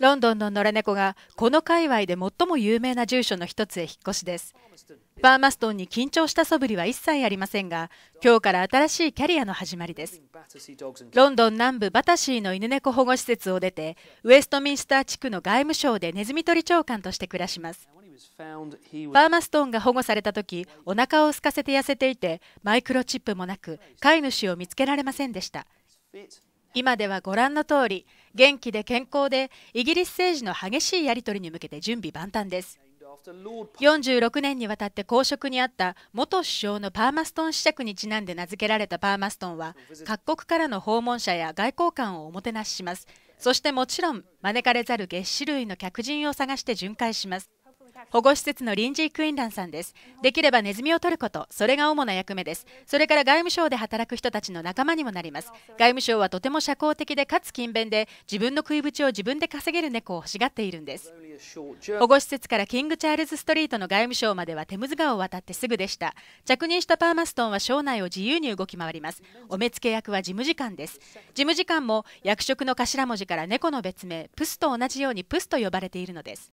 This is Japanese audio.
ロンドンの野良猫がこの界隈で最も有名な住所の一つへ引っ越しですパーマストンに緊張した素振りは一切ありませんが今日から新しいキャリアの始まりですロンドン南部バタシーの犬猫保護施設を出てウェストミンスター地区の外務省でネズミ捕り長官として暮らしますパーマストンが保護された時お腹を空かせて痩せていてマイクロチップもなく飼い主を見つけられませんでした今ではご覧の通り元気で健康でイギリス政治の激しいやり取りに向けて準備万端です46年にわたって公職にあった元首相のパーマストン子爵にちなんで名付けられたパーマストンは各国からの訪問者や外交官をおもてなししますそしてもちろん招かれざる月種類の客人を探して巡回します保護施設の臨時ンランさんですできればネズミを取ることそれが主な役目ですそれから外務省で働く人たちの仲間にもなります外務省はとても社交的でかつ勤勉で自分の食いぶちを自分で稼げる猫を欲しがっているんです保護施設からキングチャールズストリートの外務省まではテムズ川を渡ってすぐでした着任したパーマストンは省内を自由に動き回りますお目付け役は事務次官です事務次官も役職の頭文字から猫の別名プスと同じようにプスと呼ばれているのです